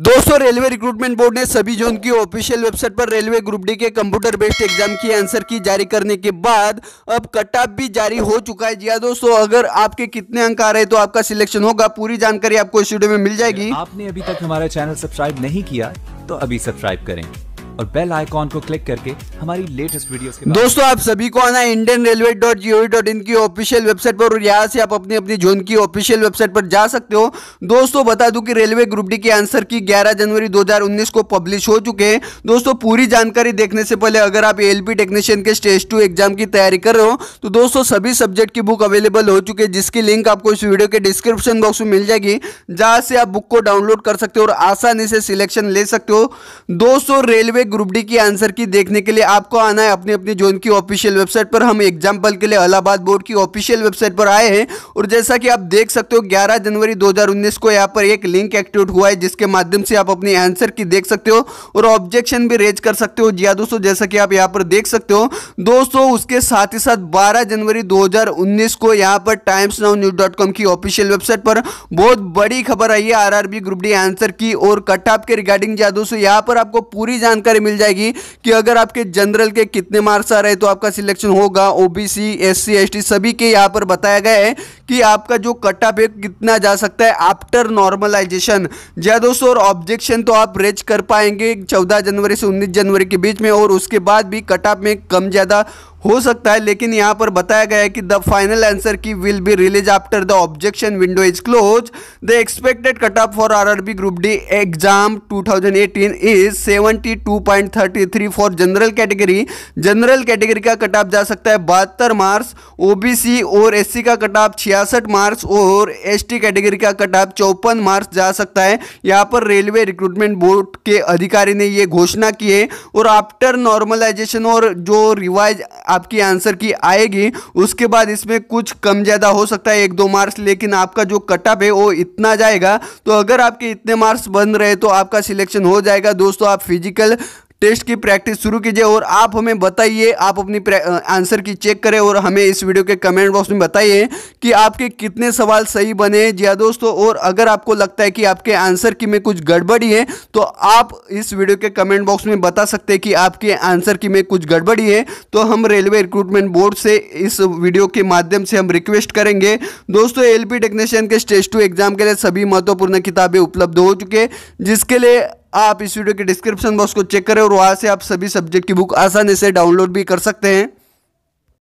दोस्तों railway recruitment board ने सभी जोन की ऑफिशियल वेबसाइट पर रेलवे ग्रुप डी के कंप्यूटर बेस्ड एग्जाम की आंसर की जारी करने के बाद अब कट ऑफ भी जारी हो चुका है जिया दोस्तों अगर आपके कितने अंक आ रहे तो आपका सिलेक्शन होगा पूरी जानकारी आपको इस वीडियो में मिल जाएगी आपने अभी तक हमारा चैनल सब्सक्राइब नहीं किया तो अभी सब्सक्राइब करें और बेल आइकॉन को क्लिक करके हमारी लेटेस्ट वीडियो दोस्तों आप सभी को आना Indian railway dot GOV dot in की ऑफिशियल वेबसाइट पर और यहाँ से आप अपनी अपनी जोन की ऑफिशियल वेबसाइट पर जा सकते हो दोस्तों बता दू की रेलवे ग्रुप डी के आंसर की ग्यारह जनवरी दो को पब्लिश हो चुके हैं दोस्तों पूरी जानकारी देखने से पहले अगर आप एल टेक्नीशियन के स्टेज टू एग्जाम की तैयारी कर रहे हो तो दोस्तों सभी सब्जेक्ट की बुक अवेलेबल हो चुकी है जिसकी लिंक आपको इस वीडियो के डिस्क्रिप्शन बॉक्स में मिल जाएगी जहां से आप बुक को डाउनलोड कर सकते हो और आसानी से सिलेक्शन ले सकते हो दोस्तों रेलवे ग्रुप डी की आंसर की देखने के लिए आपको आना है अपनी अपनी जोन की ऑफिशियल वेबसाइट पर हम एग्जाम्पल के लिए अलाहाबाद बोर्ड की ऑफिशियल वेबसाइट पर आए हैं और जैसा कि आप देख सकते हो 11 जनवरी 2019 को यहाँ पर एक लिंक एक्टिवेट हुआ है जिसके माध्यम से आप अपनी आंसर की देख सकते हो और ऑब्जेक्शन भी रेज कर सकते हो जिया हाँ दोस्तों जैसा कि आप यहाँ पर देख सकते हो दोस्तों उसके साथ ही साथ बारह जनवरी दो को यहाँ पर टाइम्स की ऑफिशियल वेबसाइट पर बहुत बड़ी खबर आई है आर ग्रुप डी आंसर की और कट के रिगार्डिंग जी हाँ दोस्तों यहाँ पर आपको पूरी जानकारी जानकारी मिल जाएगी कि अगर आपके जनरल के कितने मार्क्स आ रहे तो आपका सिलेक्शन होगा ओबीसी एससी एसटी सभी के यहाँ पर बताया गया है कि आपका जो कट ऑफ है कितना जा सकता है आफ्टर नॉर्मलाइजेशन जय दोस्तों और ऑब्जेक्शन तो आप रेज कर पाएंगे चौदह जनवरी से उन्नीस जनवरी के बीच में और उसके बाद भी कट ऑफ में कम ज़्यादा हो सकता है लेकिन यहाँ पर बताया गया है कि the final answer key will be release after the objection window is close the expected cut off for RRB group D exam 2018 is 72.33 for general category general category का कट ऑफ जा सकता है बहत्तर मार्क्स ओबीसी और SC का cut off छियासठ marks और ST category का कट ऑफ चौपन मार्क्स जा सकता है यहाँ पर रेलवे रिक्रूटमेंट बोर्ड के अधिकारी ने ये घोषणा की है और आफ्टर नॉर्मलाइजेशन और जो रिवाइज आपकी आंसर की आएगी उसके बाद इसमें कुछ कम ज़्यादा हो सकता है एक दो मार्क्स लेकिन आपका जो कट ऑफ है वो इतना जाएगा तो अगर आपके इतने मार्क्स बन रहे तो आपका सिलेक्शन हो जाएगा दोस्तों आप फिजिकल टेस्ट की प्रैक्टिस शुरू कीजिए और आप हमें बताइए आप अपनी आंसर की चेक करें और हमें इस वीडियो के कमेंट बॉक्स में बताइए कि आपके कितने सवाल सही बने जी हाँ दोस्तों और अगर आपको लगता है कि आपके आंसर की में कुछ गड़बड़ी है तो आप इस वीडियो के कमेंट बॉक्स में बता सकते हैं कि आपके आंसर की में कुछ गड़बड़ी है तो हम रेलवे रिक्रूटमेंट बोर्ड से इस वीडियो के माध्यम से हम रिक्वेस्ट करेंगे दोस्तों एल टेक्नीशियन के स्टेज टू एग्जाम के लिए सभी महत्वपूर्ण किताबें उपलब्ध हो चुके हैं जिसके लिए आप इस वीडियो के डिस्क्रिप्शन बॉक्स को चेक करें और वहाँ से आप सभी सब्जेक्ट की बुक आसानी से डाउनलोड भी कर सकते हैं